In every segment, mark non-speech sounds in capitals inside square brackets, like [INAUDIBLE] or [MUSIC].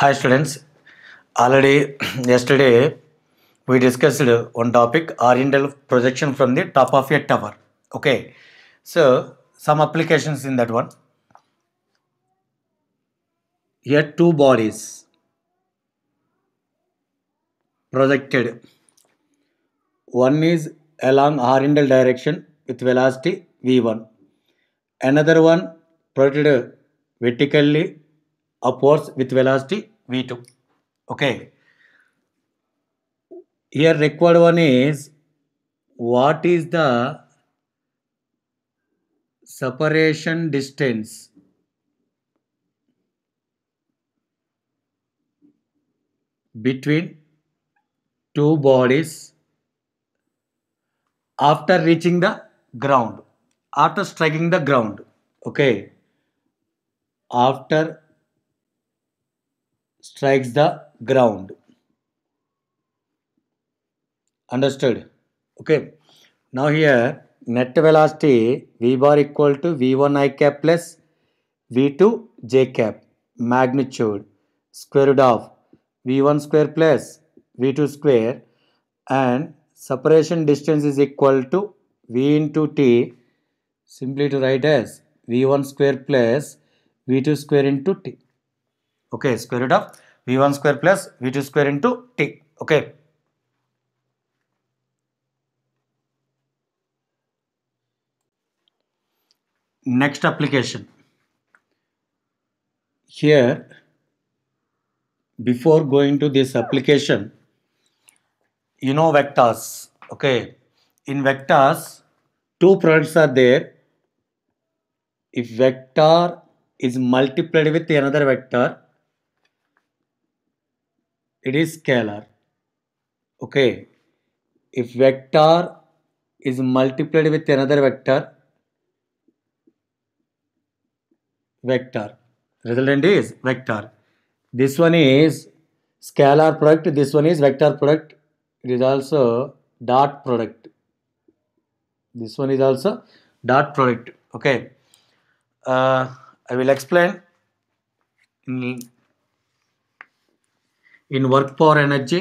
Hi students, already yesterday we discussed one topic oriental projection from the top of a tower. Okay, so some applications in that one. Here two bodies projected. One is along horizontal direction with velocity v1. Another one projected vertically upwards with velocity v2 okay here required one is what is the separation distance between two bodies after reaching the ground after striking the ground okay after strikes the ground. Understood? Okay. Now here net velocity v bar equal to v1 i cap plus v2 j cap magnitude square root of v1 square plus v2 square and separation distance is equal to v into t simply to write as v1 square plus v2 square into t okay square root of v1 square plus v2 square into t okay next application here before going to this application you know vectors okay in vectors two products are there if vector is multiplied with another vector it is scalar okay if vector is multiplied with another vector vector resultant is vector this one is scalar product this one is vector product it is also dot product this one is also dot product okay uh, i will explain in in work power energy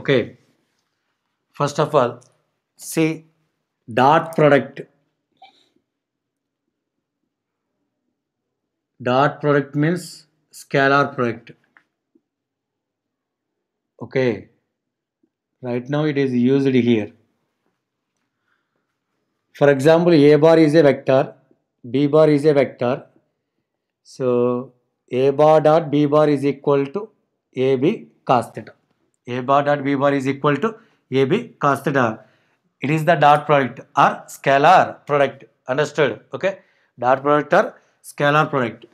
okay first of all see dot product dot product means scalar product okay right now it is used here for example a bar is a vector b bar is a vector so a bar dot b bar is equal to A B cos theta. A bar dot B bar is equal to A B cos theta. It is the dot product or scalar product. Understood? Okay. Dot product or scalar product.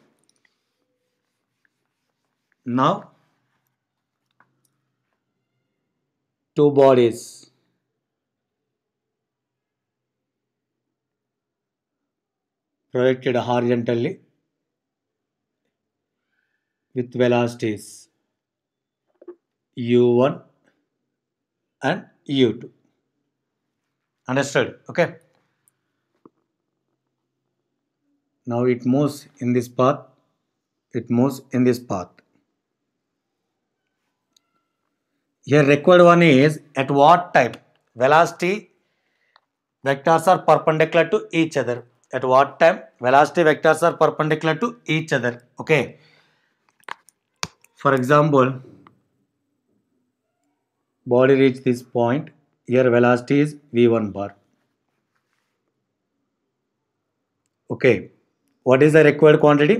Now, two bodies. projected horizontally with velocities u1 and u2 understood okay now it moves in this path it moves in this path here required one is at what time velocity vectors are perpendicular to each other at what time velocity vectors are perpendicular to each other okay for example body reach this point here velocity is v1 bar okay what is the required quantity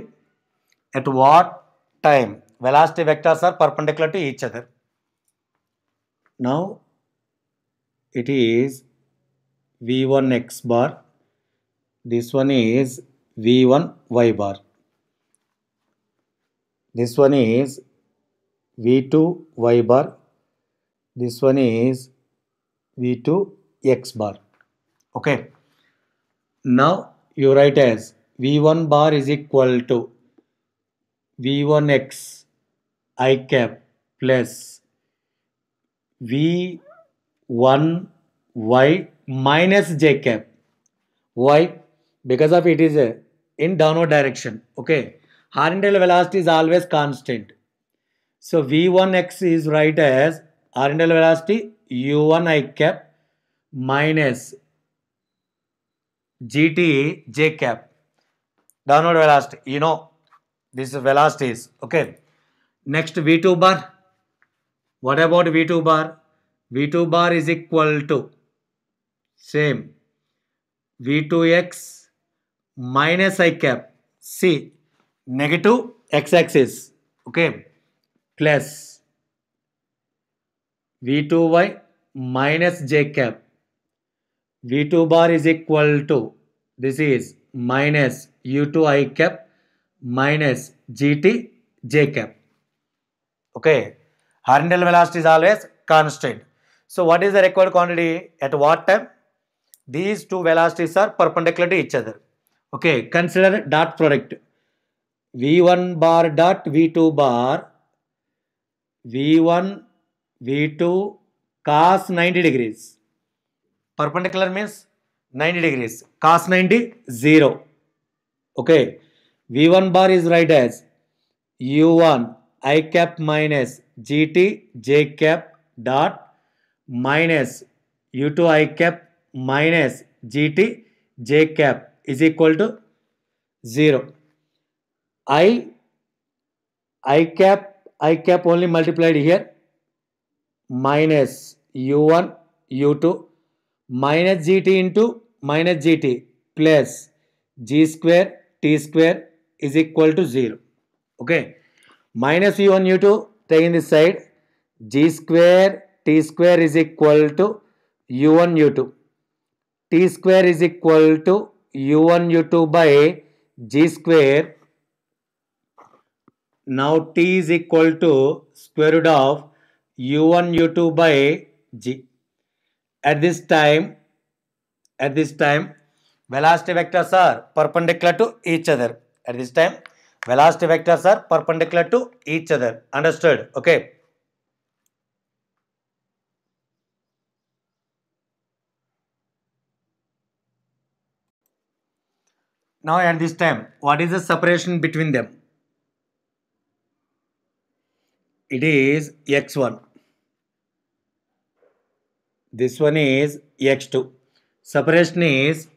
at what time velocity vectors are perpendicular to each other now it is v1 x bar this one is v1 y bar this one is v2 y bar this one is v2 x bar okay now you write as v1 bar is equal to v1 x i cap plus v1 y minus j cap why because of it is a in downward direction okay horizontal velocity is always constant so v1x is right as orbital velocity u one i cap minus g j cap downward velocity you know this velocity okay next v two bar what about v two bar v two bar is equal to same v two x minus i cap see negative x axis okay plus V2y minus j cap. V2 bar is equal to, this is minus U2i cap minus GT j cap. Okay. Horizontal velocity is always constant. So what is the required quantity at what time? These two velocities are perpendicular to each other. Okay. Consider dot product. V1 bar dot V2 bar. V1 V2 cos 90 degrees. Perpendicular means 90 degrees. Cos 90, 0. Okay. V1 bar is right as U1 I cap minus GT J cap dot minus U2 I cap minus GT J cap is equal to 0. I I cap I cap only multiplied here minus u1 u2 minus gt into minus gt plus g square t square is equal to 0 okay minus u1 u2 taking this side g square t square is equal to u1 u2 t square is equal to u1 u2 by g square now t is equal to square root of u1 u2 by g at this time at this time velocity vectors are perpendicular to each other at this time velocity vectors are perpendicular to each other understood okay now at this time what is the separation between them it is x1 this one is x2. Separation is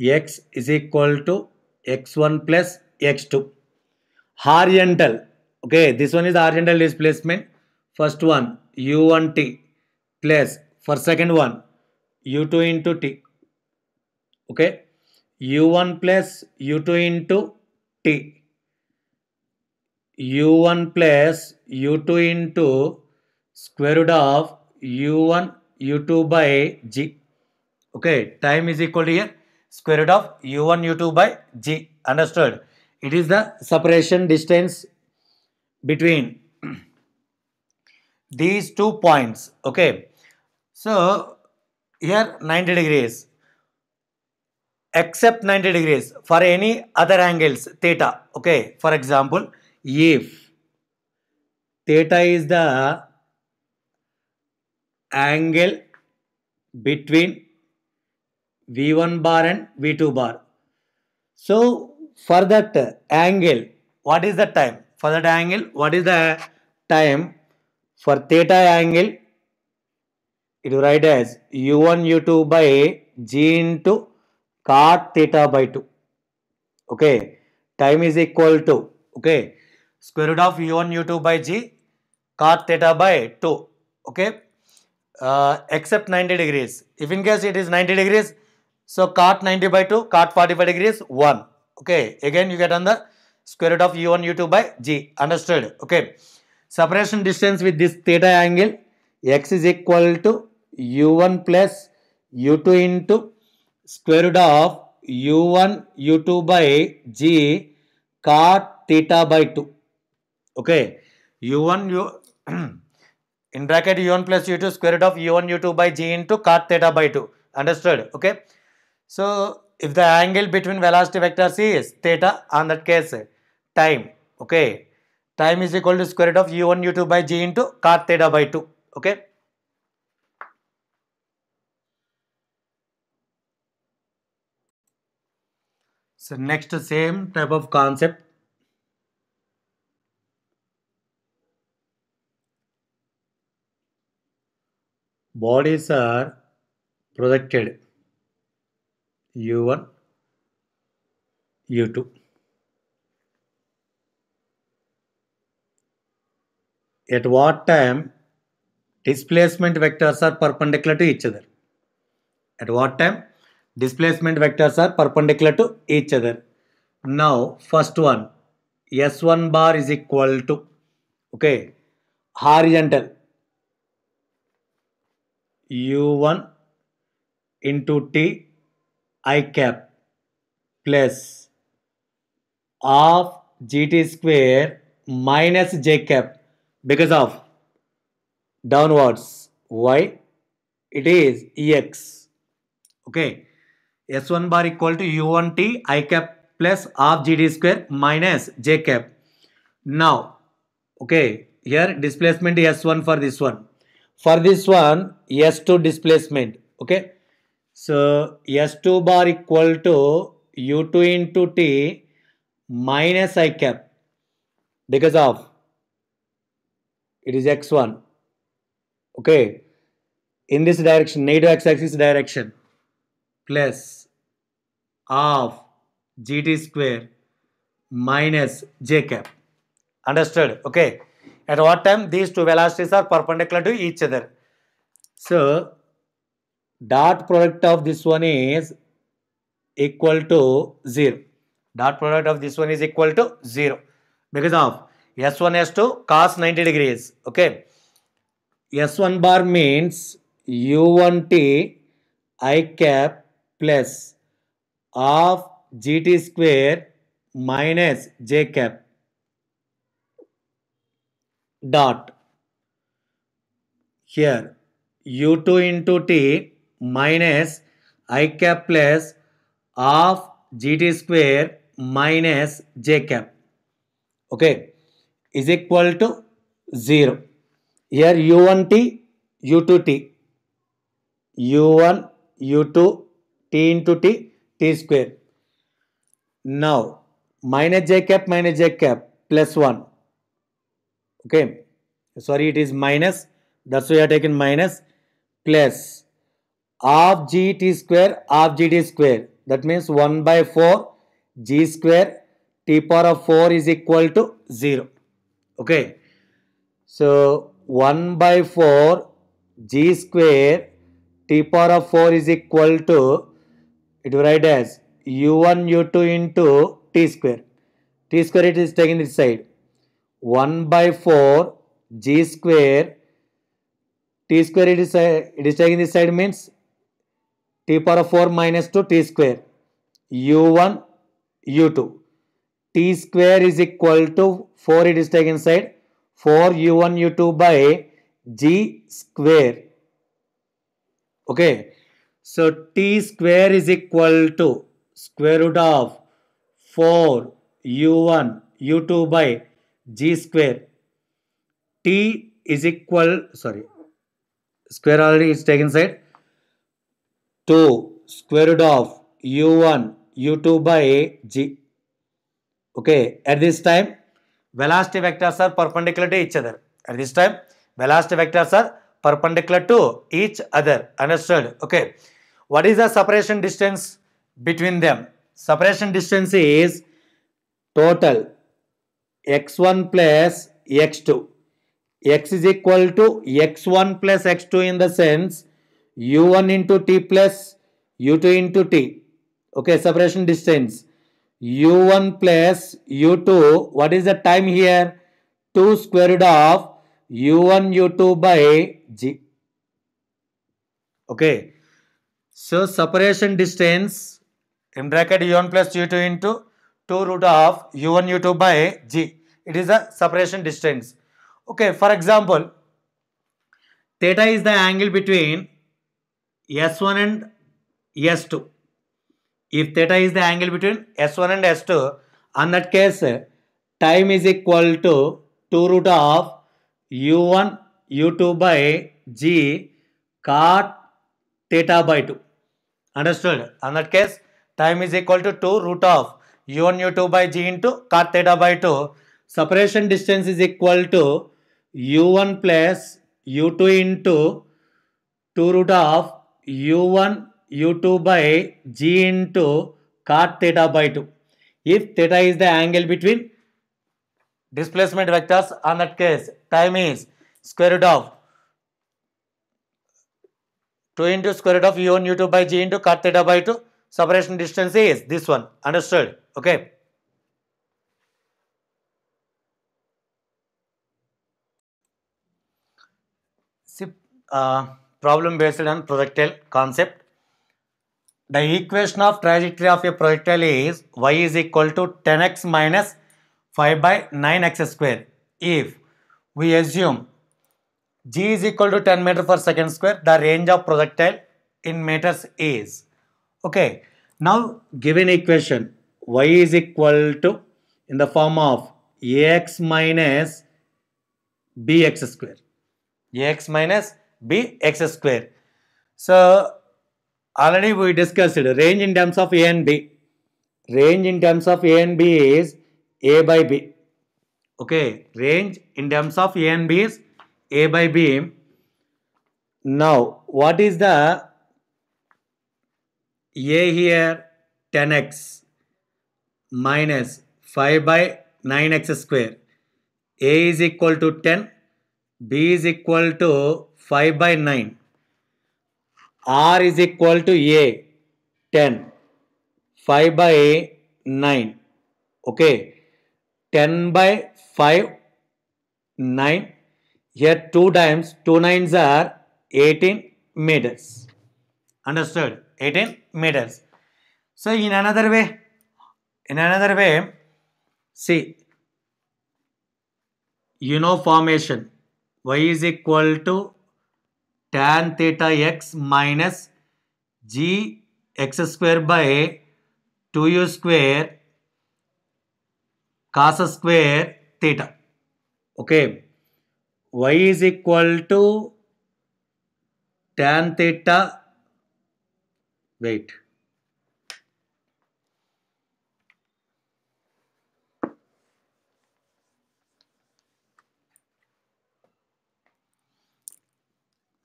x is equal to x1 plus x2. Horizontal. Okay, this one is horizontal displacement. First one u1t plus for second one u2 into t. Okay, u1 plus u2 into t u1 plus u2 into square root of u1 u2 by g. Okay, time is equal to here square root of u1 u2 by g. Understood? It is the separation distance between [CLEARS THROAT] these two points. Okay, so here 90 degrees except 90 degrees for any other angles theta. Okay, for example, if theta is the angle between V1 bar and V2 bar. So for that angle, what is the time? For that angle, what is the time? For theta angle, it will write as U1 U2 by G into cot theta by 2. Okay. Time is equal to, okay, square root of U1 U2 by G cot theta by 2. Okay uh, except 90 degrees. If in case it is 90 degrees, so cot 90 by 2, cot 45 degrees 1. Okay, again you get on the square root of u1, u2 by g. Understood? Okay. Separation distance with this theta angle, x is equal to u1 plus u2 into square root of u1, u2 by g cot theta by 2. Okay, u1, u... [CLEARS THROAT] in bracket u1 plus u2 square root of u1 u2 by g into cot theta by 2 understood okay so if the angle between velocity vectors is theta on that case time okay time is equal to square root of u1 u2 by g into cot theta by 2 okay so next same type of concept bodies are projected u1 u2 at what time displacement vectors are perpendicular to each other at what time displacement vectors are perpendicular to each other now first one s1 bar is equal to okay horizontal u1 into t i cap plus of gt square minus j cap because of downwards y it is ex okay s1 bar equal to u1 t i cap plus of gt square minus j cap now okay here displacement is s1 for this one for this one s2 displacement okay so s2 bar equal to u2 into t minus i cap because of it is x1 okay in this direction negative x-axis direction plus of gt square minus j cap understood okay At what time these two velocities are perpendicular to each other. So, dot product of this one is equal to 0. Dot product of this one is equal to 0 because of S1, S2 cos 90 degrees. Okay. S1 bar means U1T I cap plus of GT square minus J cap. dot here u2 into t minus i cap plus of gt square minus j cap okay is equal to 0 here u1t u2t u1 u2 t into t t square now minus j cap minus j cap plus 1 okay sorry it is minus that's why I have taken minus plus half g t square half g t square that means 1 by 4 g square t power of 4 is equal to 0 okay so 1 by 4 g square t power of 4 is equal to it will write as u1 u2 into t square t square it is taken this side 1 by 4 g square t square it is, uh, it is taking this side means t power 4 minus 2 t square u1 u2 t square is equal to 4 it is taken side 4 u1 u2 by g square okay so t square is equal to square root of 4 u1 u2 by g square t is equal sorry square already is taken side to square root of u1 u2 by g okay at this time velocity vectors are perpendicular to each other at this time velocity vectors are perpendicular to each other understood okay what is the separation distance between them separation distance is total x1 plus x2. x is equal to x1 plus x2 in the sense u1 into t plus u2 into t. Okay, separation distance. u1 plus u2, what is the time here? 2 square root of u1 u2 by g. Okay, so separation distance in bracket u1 plus u2 into 2 root of u1 u2 by g. It is a separation distance. Okay, for example, theta is the angle between S1 and S2. If theta is the angle between S1 and S2, in that case, time is equal to 2 root of u1 u2 by g cot theta by 2. Understood? In that case, time is equal to 2 root of u one u two by g into cot theta by two. Separation distance is equal to u one plus u two into two root of u one u two by g into cot theta by two. If theta is the angle between displacement vectors, on that case time is square root of 2 into square root of u1 u2 by g into cot theta by 2 separation distance is this one understood Okay. See, uh, problem based on projectile concept. The equation of trajectory of a projectile is y is equal to 10x minus 5 by 9x square. If we assume g is equal to 10 meter per second square, the range of projectile in meters is. Okay. Now given equation y is equal to in the form of ax minus bx square. ax minus bx square. So, already we discussed it. range in terms of a and b. Range in terms of a and b is a by b. Okay, range in terms of a and b is a by b. Now, what is the a here 10x minus 5 by 9x square. A is equal to 10. B is equal to 5 by 9. R is equal to A 10. 5 by 9. Okay. 10 by 5 9. Here 2 times 2 nines are 18 meters. Understood? 18 meters. So in another way, in another way, see, you know formation y is equal to tan theta x minus g x square by 2u square cos square theta. Okay. y is equal to tan theta, wait,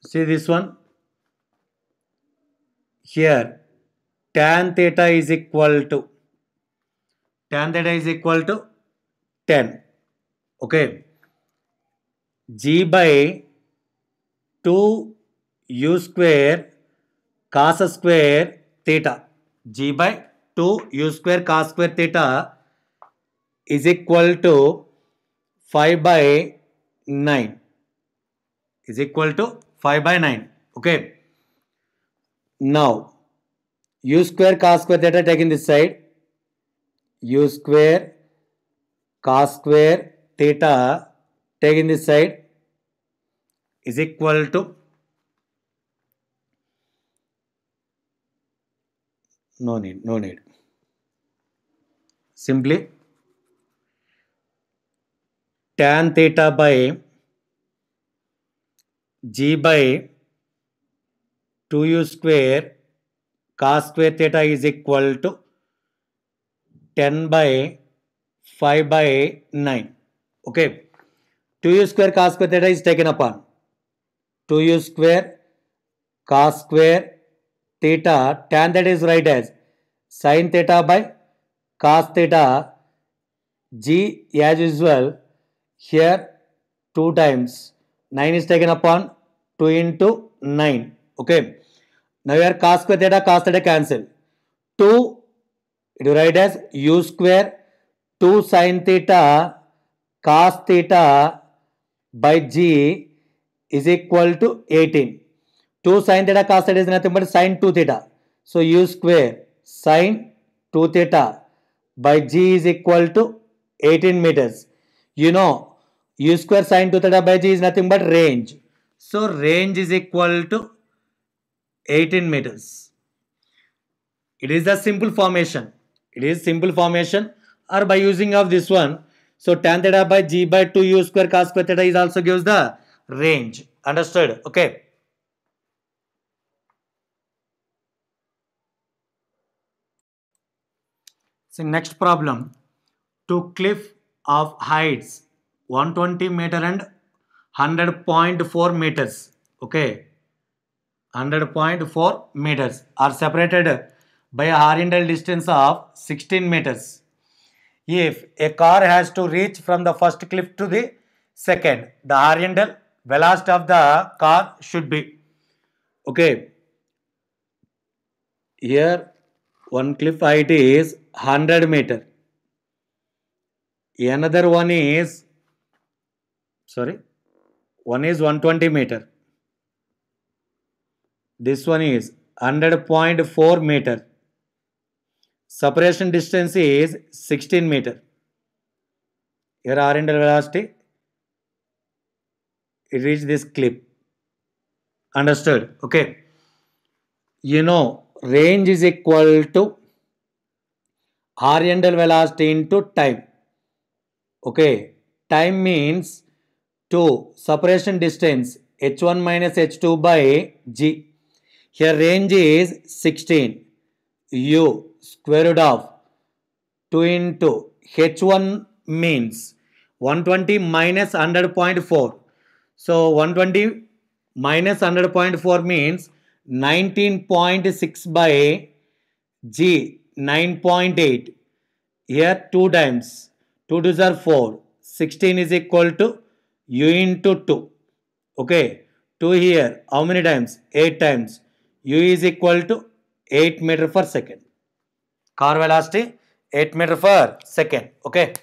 see this one here tan theta is equal to tan theta is equal to 10 okay g by 2 u square cos square theta g by 2 u square cos square theta is equal to 5 by 9 is equal to five by nine okay now u square cos square theta taken this side u square cos square theta taken this side is equal to no need no need simply tan theta by g by 2u square cos square theta is equal to 10 by 5 by 9. Okay. 2u square cos square theta is taken upon 2u square cos square theta tan that is right as sin theta by cos theta g as usual here 2 times 9 is taken upon 2 into 9. Okay. Now here cos square theta, cos theta cancel. 2 derived as u square 2 sin theta cos theta by g is equal to 18. 2 sin theta cos theta is nothing but sin 2 theta. So u square sin 2 theta by g is equal to 18 meters. You know u square sine 2 theta by g is nothing but range. So range is equal to 18 meters. It is a simple formation. It is simple formation or by using of this one. So tan theta by g by 2 u square cos square theta is also gives the range. Understood? Okay. So next problem. To cliff of heights 120 meter and 100.4 meters okay 100.4 meters are separated by a horizontal distance of 16 meters if a car has to reach from the first cliff to the second the horizontal velocity of the car should be okay here one cliff height is 100 meter another one is sorry one is 120 meter this one is 100.4 meter separation distance is 16 meter here r velocity it reached this clip understood okay you know range is equal to oriental velocity into time okay time means so separation distance h1 minus h2 by g. Here range is 16 u square root of 2 into h1 means 120 minus 100.4. So 120 minus 100.4 means 19.6 by g 9.8. Here 2 times 2 to 4. 16 is equal to u into 2. Okay, 2 here, how many times? 8 times. u is equal to 8 meter per second. Car velocity 8 meter per second. Okay.